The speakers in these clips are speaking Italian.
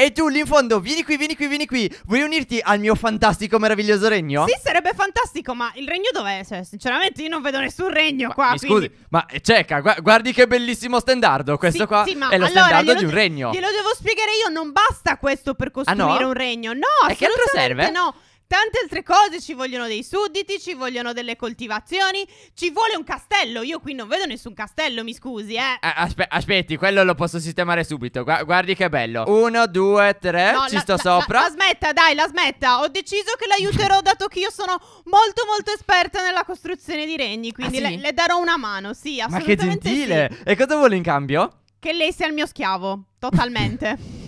E tu lì in fondo, vieni qui, vieni qui, vieni qui. Vuoi unirti al mio fantastico, meraviglioso regno? Sì, sarebbe fantastico, ma il regno dov'è? Cioè, sinceramente io non vedo nessun regno ma, qua. Mi quindi... scusi, ma eh, cieca, gu guardi che bellissimo standardo. Questo sì, qua sì, ma è lo allora, standardo di un regno. Glielo devo spiegare io, non basta questo per costruire ah, no? un regno. No, e che altro serve? no. Tante altre cose, ci vogliono dei sudditi, ci vogliono delle coltivazioni, ci vuole un castello. Io qui non vedo nessun castello, mi scusi, eh. eh aspe aspetti, quello lo posso sistemare subito. Gu guardi che bello. Uno, due, tre, no, ci la, sto la, sopra. La, la, smetta, dai, la smetta. Ho deciso che l'aiuterò, dato che io sono molto, molto esperta nella costruzione di regni. Quindi ah, sì? le, le, darò una mano, sì, assolutamente. Ma che gentile! Sì. E cosa vuole in cambio? Che lei sia il mio schiavo, totalmente.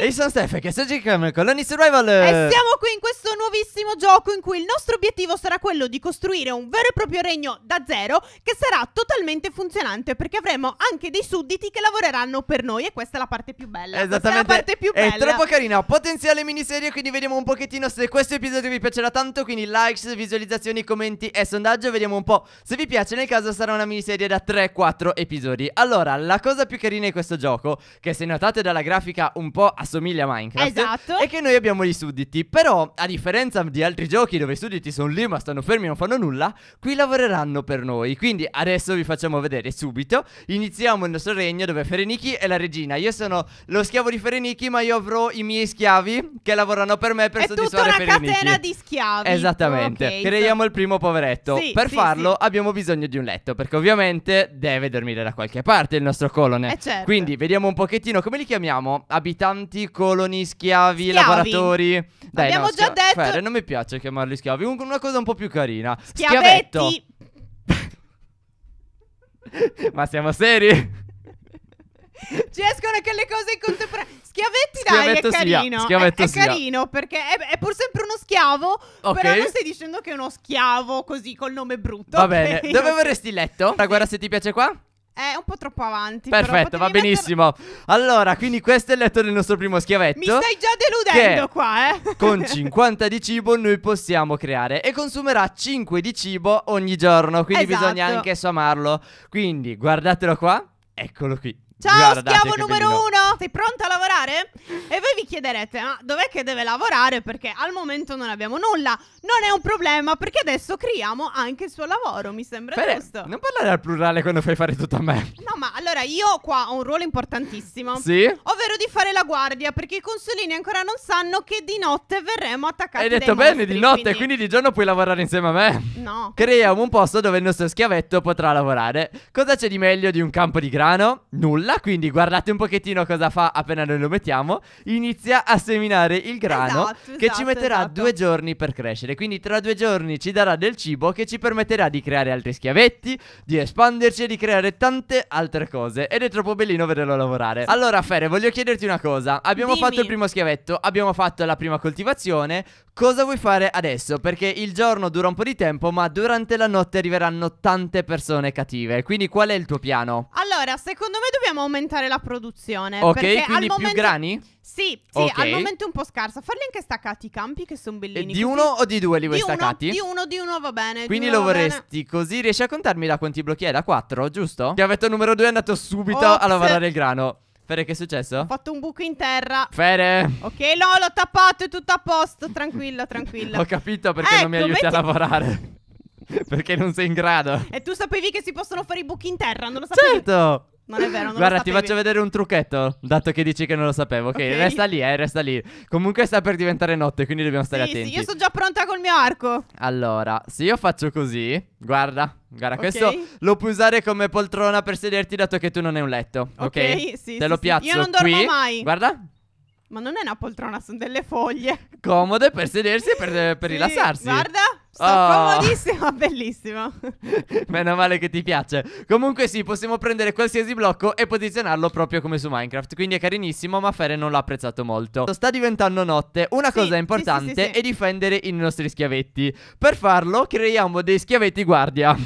E io sono Steph, che sto giocando con Colony Survival E siamo qui in questo nuovissimo gioco in cui il nostro obiettivo sarà quello di costruire un vero e proprio regno da zero Che sarà totalmente funzionante perché avremo anche dei sudditi che lavoreranno per noi E questa è la parte più bella Esattamente questa è, la parte più bella. è troppo carina, potenziale miniserie quindi vediamo un pochettino se questo episodio vi piacerà tanto Quindi likes, visualizzazioni, commenti e sondaggio Vediamo un po' se vi piace, nel caso sarà una miniserie da 3-4 episodi Allora, la cosa più carina di questo gioco Che se notate dalla grafica un po' assurda assomiglia a Minecraft. Esatto. E che noi abbiamo gli sudditi. Però, a differenza di altri giochi dove i sudditi sono lì ma stanno fermi e non fanno nulla, qui lavoreranno per noi. Quindi adesso vi facciamo vedere subito. Iniziamo il nostro regno dove Fereniki è la regina. Io sono lo schiavo di Fereniki, ma io avrò i miei schiavi che lavorano per me per è soddisfare Fereniki. È tutta una catena di schiavi. Esattamente. Okay. Creiamo il primo poveretto. Sì, per sì, farlo sì. abbiamo bisogno di un letto, perché ovviamente deve dormire da qualche parte il nostro colone. Eh certo. Quindi vediamo un pochettino come li chiamiamo abitanti serventi, coloni, schiavi, Schiavi. lavoratori. Dai, Abbiamo no, già schia- detto- Fere, non mi piace chiamarli schiavi. Un- una cosa un po' più carina. Schiavetto. Schiavetti. Ma siamo seri? Ci escono anche le cose in contemporanea. Schiavetti, Schiavetto dai, è carino. schiavetto è, è sia. carino perché è, è pur sempre uno schiavo. Ok. Però non stai dicendo che è uno schiavo così col nome brutto. Va bene. Dove vorresti letto? Guarda, guarda se ti piace qua. È un po' troppo avanti. Perfetto, va benissimo. Allora, quindi questo è il letto del nostro primo schiavetto. Mi stai già deludendo qua, eh. con 50 di cibo noi possiamo creare e consumerà 5 di cibo ogni giorno, quindi esatto. bisogna anche somarlo. Quindi guardatelo qua, eccolo qui. Ciao schiavo numero uno, sei pronto a lavorare? E voi vi chiederete, ma dov'è che deve lavorare? Perché al momento non abbiamo nulla. Non è un problema, perché adesso creiamo anche il suo lavoro, mi sembra Fede, giusto. Non parlare al plurale quando fai fare tutto a me ma allora io qua ho un ruolo importantissimo. Sì. Ovvero di fare la guardia, perché i consolini ancora non sanno che di notte verremo attaccati. Hai detto bene, mostri, di notte, quindi... quindi... di giorno puoi lavorare insieme a me. No. Creiamo un posto dove il nostro schiavetto potrà lavorare. Cosa c'è di meglio di un campo di grano? Nulla, quindi guardate un pochettino cosa fa appena noi lo mettiamo. Inizia a seminare il grano esatto, esatto, che ci esatto, metterà esatto. due giorni per crescere. Quindi tra due giorni ci darà del cibo che ci permetterà di creare altri schiavetti, di espanderci e di creare tante altre altre cose ed è troppo bellino vederlo lavorare. Allora, Fere, voglio chiederti una cosa. Abbiamo Dimmi. fatto il primo schiavetto, abbiamo fatto la prima coltivazione. Cosa vuoi fare adesso? Perché il giorno dura un po' di tempo, ma durante la notte arriveranno tante persone cattive. Quindi qual è il tuo piano? Allora, secondo me dobbiamo aumentare la produzione. Ok, quindi momento... più grani? Sì, sì, okay. al momento è un po' scarsa. Farli anche staccati i campi che sono eh, bellini. E di uno o di due li vuoi di staccati? Uno, di uno, di uno va bene. Quindi lo vorresti bene. così. Riesci a contarmi da quanti blocchi è? Da quattro, giusto? Chiavetto numero due è andato subito oh, a lavorare il grano. Fere, che è successo? Ho fatto un buco in terra. Fere. Ok, no, l'ho tappato, è tutto a posto. Tranquillo, tranquillo. Ho capito perché ecco, non mi ecco, aiuti metti... a lavorare. perché non sei in grado. E tu sapevi che si possono fare i buchi in terra, non lo sapevi? Certo. Non è vero, non Guarda, ti faccio vedere un trucchetto, dato che dici che non lo sapevo. Ok, resta lì, eh, resta lì. Comunque sta per diventare notte, quindi dobbiamo stare sì, attenti. Sì, io sono già pronta col mio arco. Allora, se io faccio così, guarda, guarda, okay. questo lo puoi usare come poltrona per sederti, dato che tu non hai un letto. Ok, okay sì, te sì, lo piazzo Io non dormo qui. mai. Guarda. Ma non è una poltrona, sono delle foglie. Comode per sedersi e per, per rilassarsi. Guarda. Sto oh. comodissimo, bellissimo. Meno male che ti piace. Comunque sì, possiamo prendere qualsiasi blocco e posizionarlo proprio come su Minecraft. Quindi è carinissimo, ma Fere non l'ha apprezzato molto. Sta diventando notte. Una sì, cosa importante sì, sì, è difendere i nostri schiavetti. Per farlo, creiamo dei schiavetti guardia.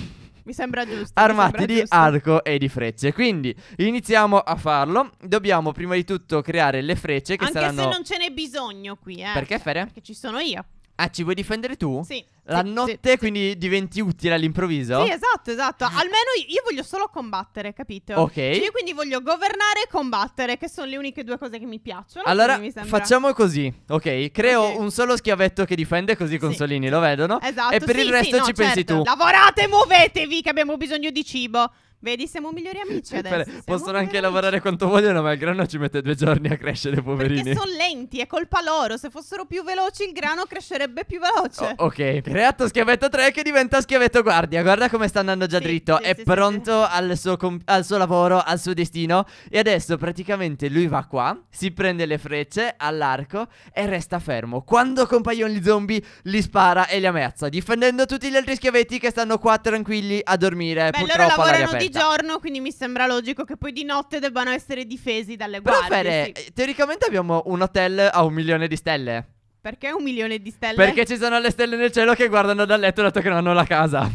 Mi sembra giusto. Armati sembra di giusto. arco e di frecce. Quindi iniziamo a farlo. Dobbiamo prima di tutto creare le frecce che Anche saranno. Anche se non ce n'è bisogno qui, eh. Perché Fere? Perché ci sono io. Ah, ci vuoi difendere tu? Sì. La sì, notte sì, quindi sì. diventi utile all'improvviso? Sì, esatto, esatto. Almeno io, io voglio solo combattere, capito? Ok. Cioè io quindi voglio governare e combattere, che sono le uniche due cose che mi piacciono. Allora, mi facciamo così, ok? Creo okay. un solo schiavetto che difende, così i consolini lo vedono. Esatto. E per il resto no, ci certo. pensi tu. Lavorate, muovetevi, che abbiamo bisogno di cibo. Vedi, siamo migliori amici adesso. Siamo possono anche lavorare quanto vogliono, ma il grano ci mette due giorni a crescere, poverini. Perché sono lenti, è colpa loro. Se fossero più veloci, il grano crescerebbe più veloce. Oh, ok, creato schiavetto 3 che diventa schiavetto guardia. Guarda come sta andando già sì, dritto. Sì, è sì, pronto al suo, al, suo lavoro, al suo destino. E adesso praticamente lui va qua, si prende le frecce all'arco e resta fermo. Quando compaiono gli zombie, li spara e li ammazza, difendendo tutti gli altri schiavetti che stanno qua tranquilli a dormire. Beh, purtroppo all'aria aperta. Esatto. giorno, quindi mi sembra logico che poi di notte debbano essere difesi dalle Però guardie. Fere, sì. Eh, teoricamente abbiamo un hotel a un milione di stelle. Perché un milione di stelle? Perché ci sono le stelle nel cielo che guardano dal letto dato che non hanno la casa.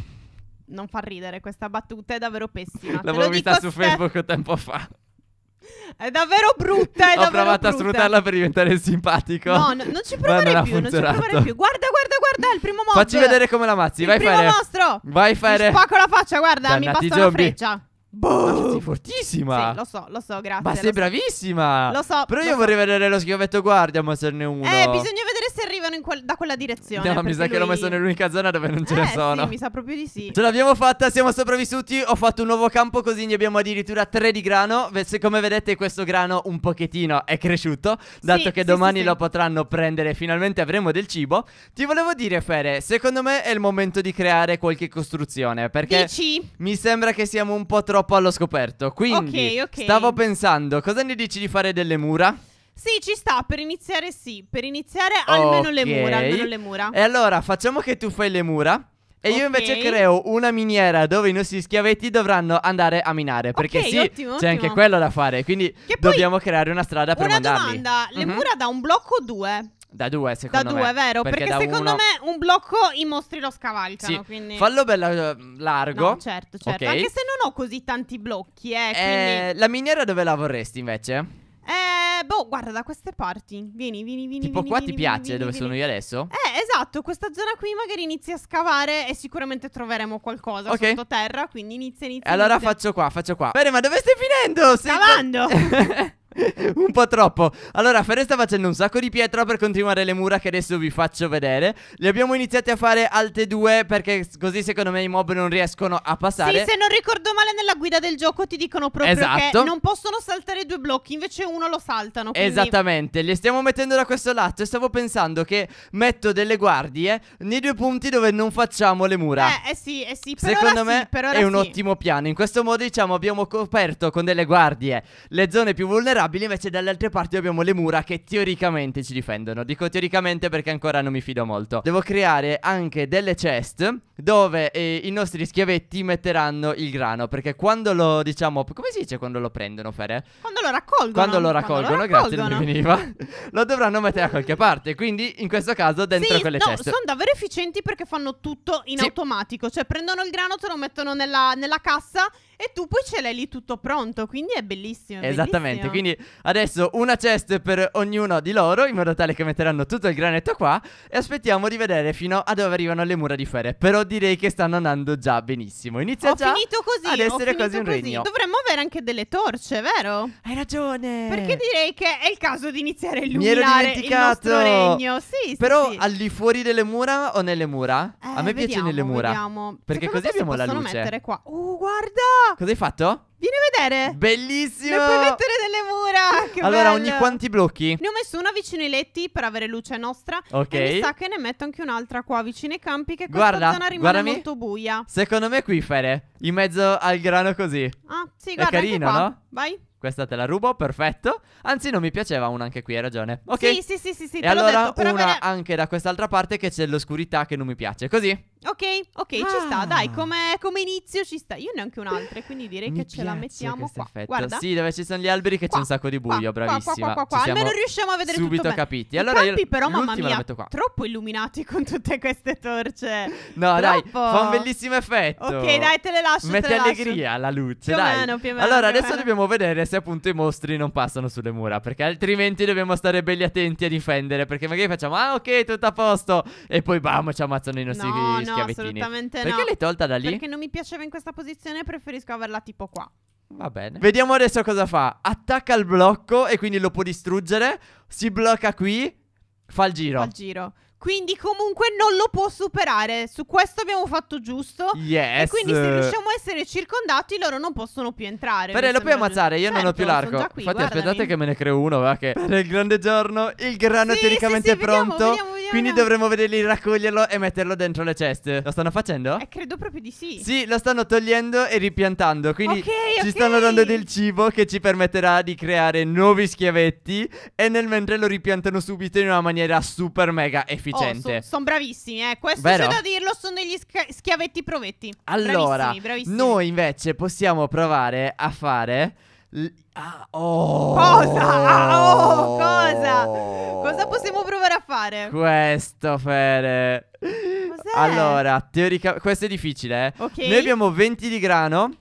Non fa ridere questa battuta, è davvero pessima. L'avevo vista su Facebook tempo fa. È davvero brutta. È Ho davvero provato brutta. a sfruttarla per diventare simpatico. No, no non ci provare non più. Non ci provare più. Guarda, guarda, guarda. Il primo mostro. Facci vedere come la mazzi. Vai, primo fare. mostro. Vai, fare. Spacco la faccia, guarda. Dannati mi passa zombie. una freccia. Boh. Sei fortissima. Sì, lo so, lo so, grazie. Ma sei so. bravissima. Lo so. Però lo io so. vorrei vedere lo schiovetto guardia mostrarne uno. Eh, bisogna se arrivano quel, da quella direzione. No, mi sa lui... che l'ho messo nell'unica zona dove non ce eh, ne sono. Sì, mi sa proprio di sì. Ce l'abbiamo fatta, siamo sopravvissuti. Ho fatto un nuovo campo così ne abbiamo addirittura tre di grano. Se come vedete questo grano un pochettino è cresciuto, dato sì, che sì, domani sì, lo potranno prendere, finalmente avremo del cibo. Ti volevo dire Fere, secondo me è il momento di creare qualche costruzione, perché dici? mi sembra che siamo un po' troppo allo scoperto. Quindi okay, okay. stavo pensando, cosa ne dici di fare delle mura? Sì, ci sta, per iniziare sì, per iniziare almeno okay. le mura, almeno le mura. E allora, facciamo che tu fai le mura. E okay. io invece creo una miniera dove i nostri schiavetti dovranno andare a minare. Perché okay, sì, ottimo, c'è ottimo. anche quello da fare. Quindi dobbiamo creare una strada per una mandarli. domanda: le uh-huh. mura da un blocco o due? Da due, secondo me. Da due, vero? Perché, perché secondo uno... me un blocco i mostri lo scavalcano. Sì. Quindi... Fallo bello eh, largo. No, certo, certo. Okay. Anche se non ho così tanti blocchi, eh. eh La miniera dove la vorresti invece? boh, guarda da queste parti. Vieni, vieni, vieni. Tipo vieni, qua vieni, ti piace vieni, dove sono io adesso? Eh, esatto, questa zona qui magari inizi a scavare e sicuramente troveremo qualcosa okay. sottoterra, quindi inizia, inizia. E allora inizia. faccio qua, faccio qua. Bene, ma dove stai finendo? Stavando. Scavando! un po' troppo. Allora, Ferre sta facendo un sacco di pietra per continuare le mura che adesso vi faccio vedere. Le abbiamo iniziate a fare altre due perché così secondo me i mob non riescono a passare. Sì, se non ricordo male nella guida del gioco ti dicono proprio esatto. che non possono saltare due blocchi, invece uno lo saltano. Quindi... Esattamente, le stiamo mettendo da questo lato e stavo pensando che metto delle guardie nei due punti dove non facciamo le mura. Eh, eh sì, eh sì. Per secondo me sì, è un sì. ottimo piano. In questo modo diciamo abbiamo coperto con delle guardie le zone più vulnerabili vulnerabili, invece dalle altre parti abbiamo le mura che teoricamente ci difendono. Dico teoricamente perché ancora non mi fido molto. Devo creare anche delle chest dove eh, i nostri schiavetti metteranno il grano, perché quando lo, diciamo, come si dice quando lo prendono, Fere? Quando lo raccolgono. Quando lo raccolgono, quando lo raccolgono grazie, raccolgono. non mi veniva. lo dovranno mettere da qualche parte, quindi in questo caso dentro sì, quelle no, chest. sono davvero efficienti perché fanno tutto in sì. automatico, cioè prendono il grano, te lo mettono nella, nella cassa e tu poi ce l'hai lì tutto pronto, quindi è bellissimo. È Esattamente, bellissimo. quindi Adesso una chest per ognuno di loro, in modo tale che metteranno tutto il granetto qua. E aspettiamo di vedere fino a dove arrivano le mura di fere. Però direi che stanno andando già benissimo. Inizia ho già finito così, ad essere quasi un così. regno. Dovremmo avere anche delle torce, vero? Hai ragione. Perché direi che è il caso di iniziare a illuminare il nostro regno. Sì, sì Però sì. al di fuori delle mura o nelle mura? Eh, a me vediamo, piace nelle mura. Vediamo. Perché Secondo così siamo la luce. Mettere qua. Oh, guarda! Cosa hai fatto? Vieni a vedere. Bellissimo. Le puoi mettere nelle mura. Che allora, bello. ogni quanti blocchi? Ne ho messo una vicino ai letti per avere luce nostra. Ok. E mi sa che ne metto anche un'altra qua vicino ai campi. Che guarda, questa zona rimane guardami. molto buia. Secondo me qui, Fede In mezzo al grano così. Ah, sì, guarda. È carino, no? Vai. Questa te la rubo, perfetto. Anzi, non mi piaceva una anche qui, hai ragione. Ok. Sì, sì, sì, sì, sì e allora detto, una avere... anche da quest'altra parte che c'è l'oscurità che non mi piace. Così. Ok, ok, ah. ci sta, dai, ah. come, inizio ci sta. Io neanche un'altra, quindi direi che ce la mettiamo qua. Effetto. Guarda. Sì, dove ci sono gli alberi che qua, c'è un sacco di buio, qua, bravissima. Qua, qua Almeno riusciamo a vedere subito capiti. Bene. Allora I campi, io però, mamma mia, troppo illuminati con tutte queste torce. No, troppo. dai, fa un bellissimo effetto. Ok, dai, te le lascio, Mette allegria alla luce, più dai. Meno, più meno, allora, più adesso meno. dobbiamo vedere se appunto i mostri non passano sulle mura, perché altrimenti dobbiamo stare belli attenti a difendere, perché magari facciamo "Ah, ok, tutto a posto" e poi bam, ci ammazzano i nostri no, schiavi. No, brevettini. Assolutamente Perché no. l'hai tolta da lì? Perché non mi piaceva in questa posizione, preferisco averla tipo qua. Va bene. Vediamo adesso cosa fa. Attacca il blocco e quindi lo può distruggere. Si blocca qui. Fa il giro. Fa il giro. Quindi comunque non lo può superare. Su questo abbiamo fatto giusto. Yes. E quindi se riusciamo a essere circondati, loro non possono più entrare. Però lo puoi ammazzare, io certo, non ho certo, più l'arco. Qui, Infatti guardami. aspettate che me ne creo uno, va che per il grande giorno il grano sì, teoricamente sì, sì, pronto. Vediamo, vediamo, coglione. Quindi dovremmo vederli raccoglierlo e metterlo dentro le ceste. Lo stanno facendo? Eh, credo proprio di sì. Sì, lo stanno togliendo e ripiantando. Quindi okay, ci okay. stanno dando del cibo che ci permetterà di creare nuovi schiavetti. E nel mentre lo ripiantano subito in una maniera super mega efficiente. Oh, sono bravissimi, eh. Questo Vero? c'è da dirlo, sono degli schiavetti provetti. Allora, bravissimi, bravissimi. noi invece possiamo provare a fare Ah, ah, oh. Cosa? Ah, oh, cosa? Cosa possiamo provare a fare? Questo, Fede. Cos'è? Allora, teoricamente... Questo è difficile, eh? Ok. Noi abbiamo 20 di grano.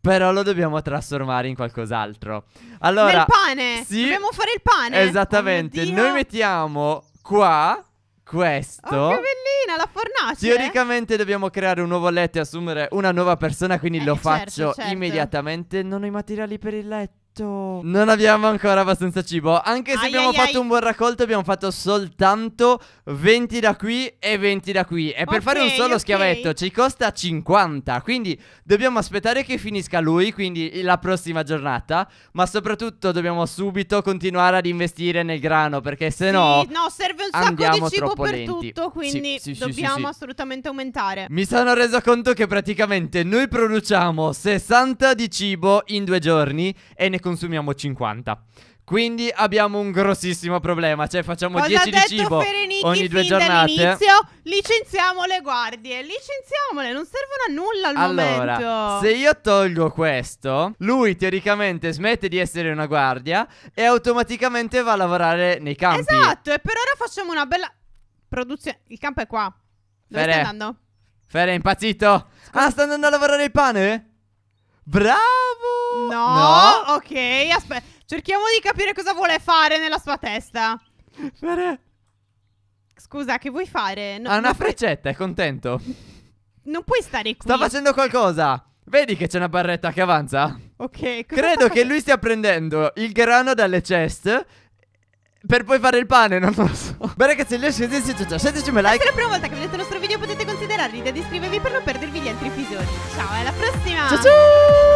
Però lo dobbiamo trasformare in qualcos'altro. Allora, Nel pane! Sì, dobbiamo fare il pane! Esattamente. Oh Noi mettiamo qua questo. Oh, che bellina la fornace! Teoricamente dobbiamo creare un nuovo letto e assumere una nuova persona, quindi eh, lo certo, faccio certo. immediatamente. Non ho i materiali per il letto fatto... Non abbiamo ancora abbastanza cibo. Anche se ai abbiamo ai fatto ai. un buon raccolto, abbiamo fatto soltanto 20 da qui e 20 da qui. E per okay, fare un solo okay. schiavetto ci costa 50. Quindi dobbiamo aspettare che finisca lui, quindi la prossima giornata. Ma soprattutto dobbiamo subito continuare ad investire nel grano, perché se sì, no... No, serve un sacco di cibo per lenti. tutto, quindi sì, sì, dobbiamo assolutamente aumentare. Mi sono reso conto che praticamente noi produciamo 60 di cibo in due giorni e ne consumiamo 50. Quindi abbiamo un grossissimo problema. Cioè, facciamo Cosa 10 di cibo Ferenichi ogni due giornate. All'inizio licenziamo le guardie. Licenziamole, non servono a nulla al allora, momento. Se io tolgo questo, lui teoricamente smette di essere una guardia e automaticamente va a lavorare nei campi. Esatto, e per ora facciamo una bella produzione. Il campo è qua. Dove Fere. stai andando? Fere è impazzito. Scusa. Ah, sta andando a lavorare il pane? Bravo! No, no ok. Aspetta, cerchiamo di capire cosa vuole fare nella sua testa. Fare... Scusa, che vuoi fare? No, ha una freccetta, è contento. Non puoi stare qui. Sta facendo qualcosa. Vedi che c'è una barretta che avanza? Ok. Credo che lui stia prendendo il grano dalle chest per poi fare il pane, non lo so. Beh ragazzi, le scese si ciao, un like. Se è la prima volta che vedete il nostro video potete considerarli di iscrivervi per non perdervi gli altri episodi. Ciao, alla prossima! Ciao ciao!